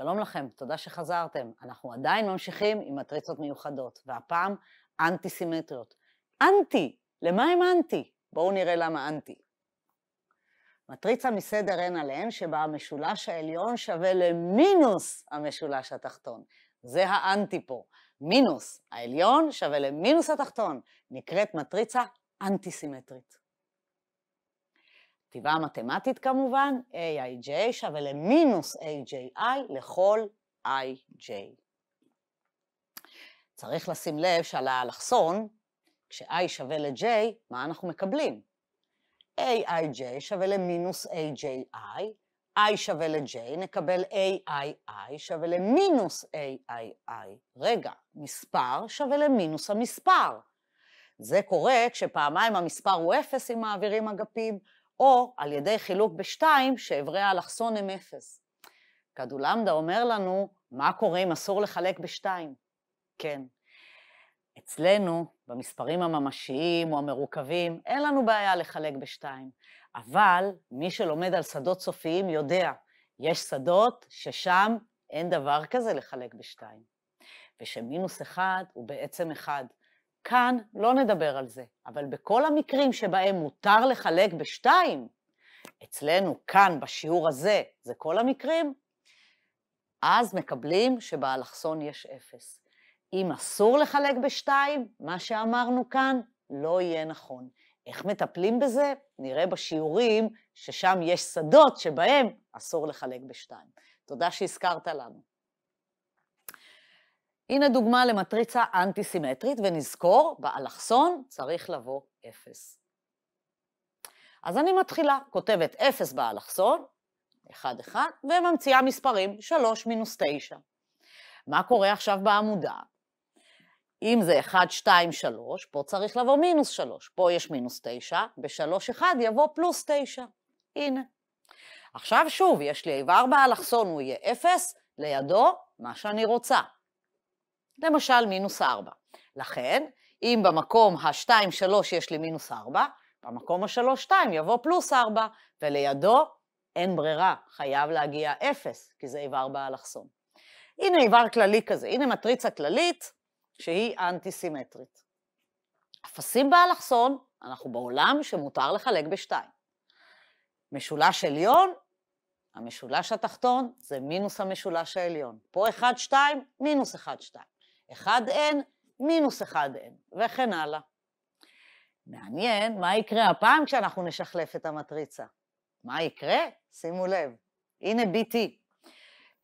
שלום לכם, תודה שחזרתם. אנחנו עדיין ממשיכים עם מטריצות מיוחדות, והפעם אנטי-סימטריות. אנטי! למה הם אנטי? בואו נראה למה אנטי. מטריצה מסדר n על n שבה המשולש העליון שווה למינוס המשולש התחתון. זה האנטי פה. מינוס העליון שווה למינוס התחתון. נקראת מטריצה אנטי-סימטרית. כתיבה מתמטית כמובן, aij שווה למינוס aji לכל ij. צריך לשים לב שעל האלכסון, כש-i שווה ל-j, מה אנחנו מקבלים? aij שווה למינוס aji, i שווה ל-j, נקבל aii שווה למינוס aii. רגע, מספר שווה למינוס המספר. זה קורה כשפעמיים המספר הוא 0 אם מעבירים אגפים, או על ידי חילוק בשתיים שאיברי האלכסון הם אפס. כדולמדה אומר לנו, מה קורה אם אסור לחלק בשתיים? כן. אצלנו, במספרים הממשיים או המרוכבים, אין לנו בעיה לחלק בשתיים. אבל מי שלומד על שדות סופיים יודע, יש שדות ששם אין דבר כזה לחלק בשתיים. ושמינוס אחד הוא בעצם אחד. כאן לא נדבר על זה, אבל בכל המקרים שבהם מותר לחלק בשתיים, אצלנו כאן בשיעור הזה זה כל המקרים, אז מקבלים שבאלכסון יש אפס. אם אסור לחלק בשתיים, מה שאמרנו כאן לא יהיה נכון. איך מטפלים בזה? נראה בשיעורים ששם יש שדות שבהם אסור לחלק בשתיים. תודה שהזכרת לנו. הנה דוגמה למטריצה אנטי-סימטרית, ונזכור, באלכסון צריך לבוא 0. אז אני מתחילה, כותבת 0 באלכסון, 1, 1, וממציאה מספרים 3 מינוס 9. מה קורה עכשיו בעמודה? אם זה 1, 2, 3, פה צריך לבוא מינוס 3. פה יש מינוס 9, ב-3, 1 יבוא פלוס 9. הנה. עכשיו שוב, יש לי איבר באלכסון, הוא יהיה 0, לידו מה שאני רוצה. למשל מינוס 4. לכן, אם במקום ה-2-3 יש לי מינוס 4, במקום ה-3-2 יבוא פלוס 4, ולידו אין ברירה, חייב להגיע 0, כי זה איבר בעל אלכסון. הנה איבר כללי כזה, הנה מטריצה כללית שהיא אנטי-סימטרית. אפסים באלכסון, אנחנו בעולם שמותר לחלק בשתיים. משולש עליון, המשולש התחתון זה מינוס המשולש העליון. פה 1, 2, מינוס 1, 2. 1n מינוס 1n, וכן הלאה. מעניין מה יקרה הפעם כשאנחנו נשחלף את המטריצה. מה יקרה? שימו לב, הנה bt.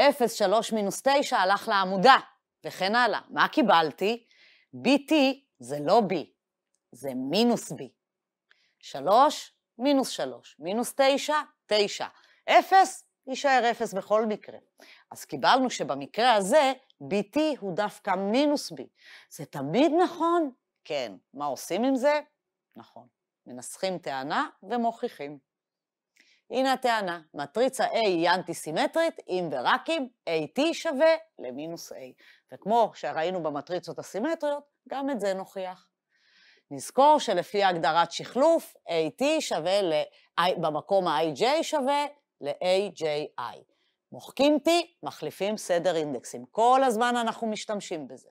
0, 3 מינוס 9 הלך לעמודה, וכן הלאה. מה קיבלתי? bt זה לא b, זה מינוס b. 3, מינוס 3, מינוס 9, 9. 0, יישאר אפס בכל מקרה. אז קיבלנו שבמקרה הזה, BT הוא דווקא מינוס B. זה תמיד נכון? כן. מה עושים עם זה? נכון. מנסחים טענה ומוכיחים. הנה הטענה, מטריצה A היא אנטי-סימטרית, אם ורק אם AT שווה למינוס A. וכמו שראינו במטריצות הסימטריות, גם את זה נוכיח. נזכור שלפי הגדרת שחלוף, AT שווה ל... במקום ה-IJ שווה ל-AJI. מוחקים T, מחליפים סדר אינדקסים. כל הזמן אנחנו משתמשים בזה.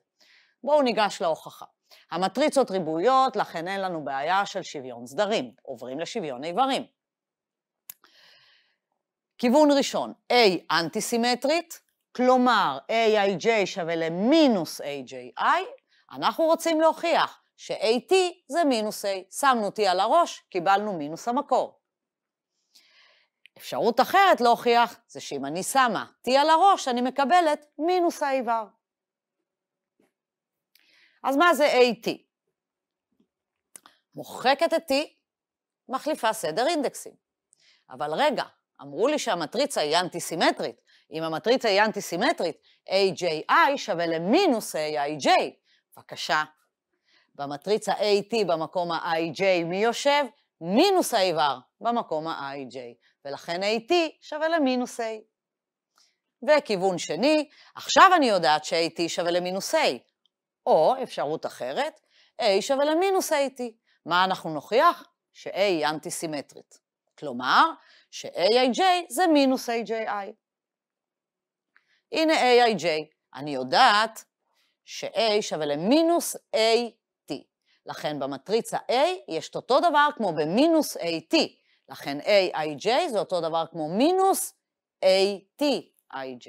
בואו ניגש להוכחה. המטריצות ריבועיות, לכן אין לנו בעיה של שוויון סדרים. עוברים לשוויון איברים. כיוון ראשון, A אנטי-סימטרית, כלומר AIJ שווה למינוס AJI, אנחנו רוצים להוכיח ש-AT זה מינוס A. שמנו T על הראש, קיבלנו מינוס המקור. אפשרות אחרת להוכיח זה שאם אני שמה T על הראש, אני מקבלת מינוס האיבר. אז מה זה AT? מוחקת את T, מחליפה סדר אינדקסים. אבל רגע, אמרו לי שהמטריצה היא אנטי-סימטרית. אם המטריצה היא אנטי-סימטרית, AJI שווה למינוס AIJ. בבקשה. במטריצה AT במקום ה-IJ מי יושב? מינוס האיבר במקום ה-IJ, ולכן AT שווה למינוס A. וכיוון שני, עכשיו אני יודעת ש-AT שווה למינוס A, או אפשרות אחרת, A שווה למינוס AT. מה אנחנו נוכיח? ש-A היא אנטי-סימטרית. כלומר, ש-AIJ זה מינוס AJI. הנה AIJ, אני יודעת ש-A שווה למינוס A לכן במטריצה A יש את אותו דבר כמו במינוס AT, לכן AIJ זה אותו דבר כמו מינוס ATIJ.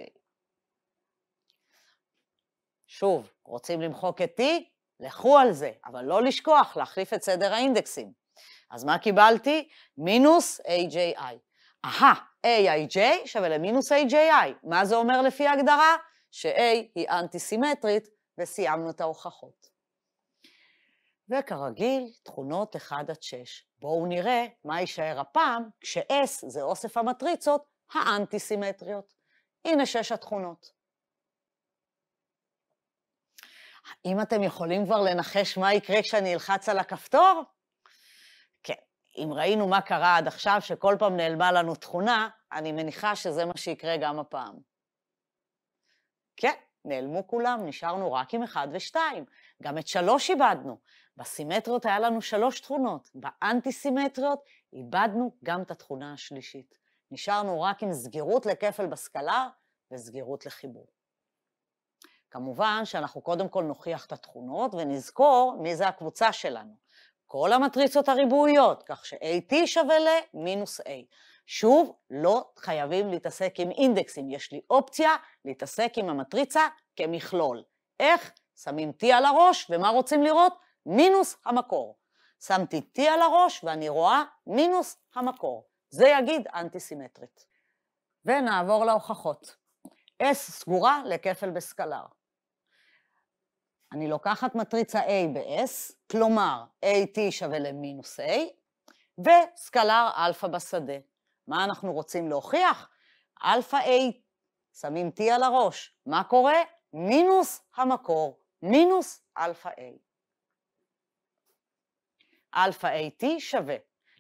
שוב, רוצים למחוק את T? לכו על זה, אבל לא לשכוח להחליף את סדר האינדקסים. אז מה קיבלתי? מינוס AJI. אהה, AIJ שווה למינוס AJI. מה זה אומר לפי ההגדרה? ש-A היא אנטי-סימטרית, וסיימנו את ההוכחות. וכרגיל, תכונות 1 עד 6. בואו נראה מה יישאר הפעם, כש-S זה אוסף המטריצות האנטי-סימטריות. הנה שש התכונות. האם אתם יכולים כבר לנחש מה יקרה כשאני אלחץ על הכפתור? כן, אם ראינו מה קרה עד עכשיו, שכל פעם נעלמה לנו תכונה, אני מניחה שזה מה שיקרה גם הפעם. כן, נעלמו כולם, נשארנו רק עם אחד ושתיים. גם את שלוש איבדנו. בסימטריות היה לנו שלוש תכונות, באנטי-סימטריות איבדנו גם את התכונה השלישית. נשארנו רק עם סגירות לכפל בסקלה וסגירות לחיבור. כמובן שאנחנו קודם כל נוכיח את התכונות ונזכור מי זה הקבוצה שלנו. כל המטריצות הריבועיות, כך ש-AT שווה למינוס A. שוב, לא חייבים להתעסק עם אינדקסים, יש לי אופציה להתעסק עם המטריצה כמכלול. איך? שמים T על הראש, ומה רוצים לראות? מינוס המקור. שמתי T על הראש ואני רואה מינוס המקור. זה יגיד אנטי-סימטרית. ונעבור להוכחות. S סגורה לכפל בסקלר. אני לוקחת מטריצה A ב-S, כלומר AT שווה למינוס A, וסקלר אלפא בשדה. מה אנחנו רוצים להוכיח? אלפא A, שמים T על הראש. מה קורה? מינוס המקור, מינוס אלפא A. Alpha AT שווה,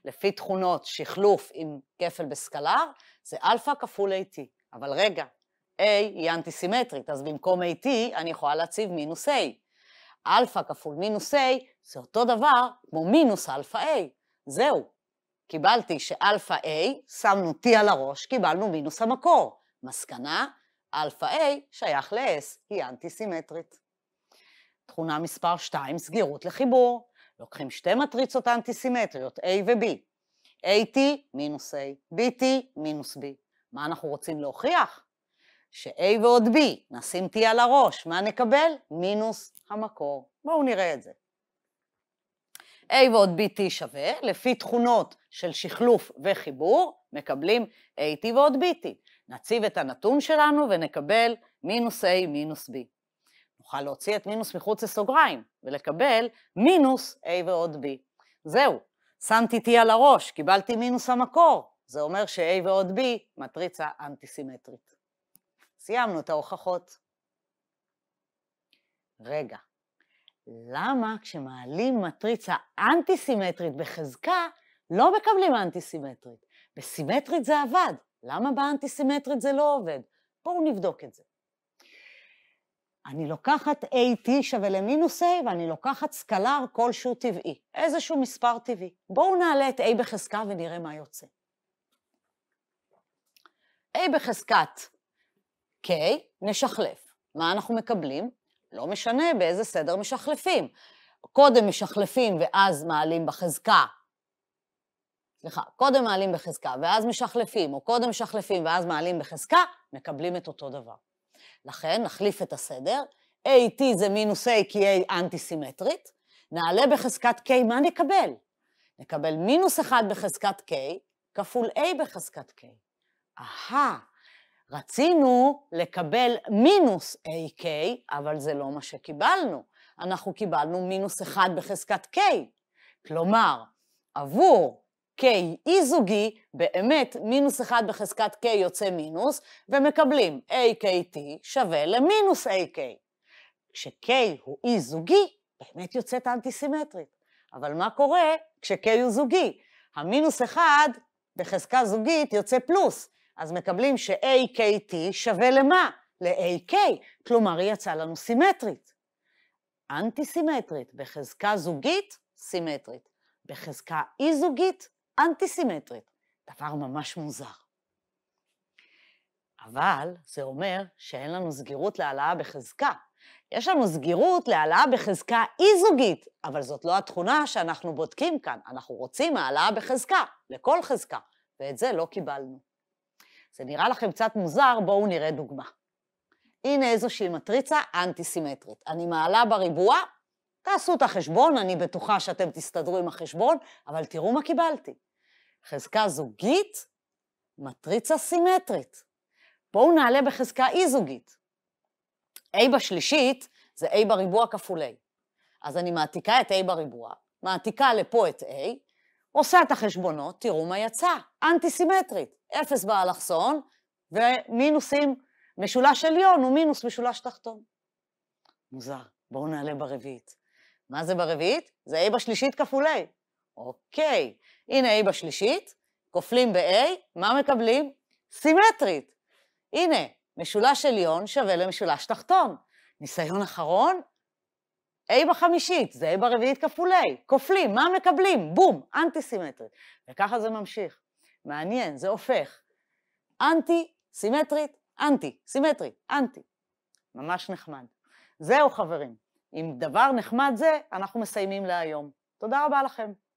לפי תכונות שחלוף עם כפל בסקלר, זה Alpha כפול AT. אבל רגע, A היא אנטיסימטרית, אז במקום AT אני יכולה להציב מינוס A. Alpha כפול מינוס A זה אותו דבר כמו מינוס Alpha A. זהו. קיבלתי ש alpha A, שמנו T על הראש, קיבלנו מינוס המקור. מסקנה, alpha A שייך ל-S, היא אנטי-סימטרית. תכונה מספר 2, סגירות לחיבור. לוקחים שתי מטריצות אנטי-סימטריות, A ו-B. AT מינוס A, BT מינוס B. מה אנחנו רוצים להוכיח? ש-A ועוד B, נשים T על הראש, מה נקבל? מינוס המקור. בואו נראה את זה. A ועוד BT שווה, לפי תכונות של שחלוף וחיבור, מקבלים AT ועוד BT. נציב את הנתון שלנו ונקבל מינוס A מינוס B. נוכל להוציא את מינוס מחוץ לסוגריים ולקבל מינוס A ועוד B. זהו, שמתי T על הראש, קיבלתי מינוס המקור, זה אומר ש-A ועוד B מטריצה אנטי-סימטרית. סיימנו את ההוכחות. רגע, למה כשמעלים מטריצה אנטי-סימטרית בחזקה, לא מקבלים אנטי-סימטרית? בסימטרית זה עבד, למה באנטי-סימטרית זה לא עובד? בואו נבדוק את זה. אני לוקחת AT שווה למינוס A ואני לוקחת סקלר כלשהו טבעי, איזשהו מספר טבעי. בואו נעלה את A בחזקה ונראה מה יוצא. A בחזקת K, נשחלף. מה אנחנו מקבלים? לא משנה באיזה סדר משחלפים. קודם משחלפים ואז מעלים בחזקה. סליחה, קודם מעלים בחזקה ואז משחלפים, או קודם משחלפים ואז מעלים בחזקה, מקבלים את אותו דבר. לכן נחליף את הסדר, AT זה מינוס A כי A אנטי-סימטרית, נעלה בחזקת K, מה נקבל? נקבל מינוס 1 בחזקת K כפול A בחזקת K. אהה, רצינו לקבל מינוס AK, אבל זה לא מה שקיבלנו. אנחנו קיבלנו מינוס 1 בחזקת K. כלומר, עבור K אי-זוגי, e e, באמת מינוס 1 בחזקת K יוצא מינוס, ומקבלים AKT שווה למינוס AK. כש-K הוא אי-זוגי, e באמת יוצאת אנטיסימטרית. אבל מה קורה כש-K הוא זוגי? המינוס 1 בחזקה זוגית יוצא פלוס, אז מקבלים ש-AKT שווה למה? ל-AK, כלומר היא יצאה לנו סימטרית. אנטי-סימטרית, בחזקה זוגית, סימטרית. בחזקה אי-זוגית, אנטי-סימטרית. דבר ממש מוזר. אבל זה אומר שאין לנו סגירות להעלאה בחזקה. יש לנו סגירות להעלאה בחזקה אי-זוגית, אבל זאת לא התכונה שאנחנו בודקים כאן. אנחנו רוצים העלאה בחזקה, לכל חזקה, ואת זה לא קיבלנו. זה נראה לכם קצת מוזר, בואו נראה דוגמה. הנה איזושהי מטריצה אנטי-סימטרית. אני מעלה בריבוע, תעשו את החשבון, אני בטוחה שאתם תסתדרו עם החשבון, אבל תראו מה קיבלתי. חזקה זוגית, מטריצה סימטרית. בואו נעלה בחזקה אי-זוגית. A בשלישית זה A בריבוע כפול A. אז אני מעתיקה את A בריבוע, מעתיקה לפה את A, עושה את החשבונות, תראו מה יצא, אנטי-סימטרית. אפס באלכסון, ומינוסים, משולש עליון הוא מינוס משולש תחתון. מוזר, בואו נעלה ברביעית. מה זה ברביעית? זה A בשלישית כפול A. אוקיי, הנה A בשלישית, כופלים ב-A, מה מקבלים? סימטרית. הנה, משולש עליון שווה למשולש תחתון. ניסיון אחרון, A בחמישית, זה A ברביעית כפול A. כופלים, מה מקבלים? בום, אנטי-סימטרית. וככה זה ממשיך. מעניין, זה הופך. אנטי-סימטרית, אנטי-סימטרית, אנטי. ממש נחמד. זהו, חברים. עם דבר נחמד זה, אנחנו מסיימים להיום. תודה רבה לכם.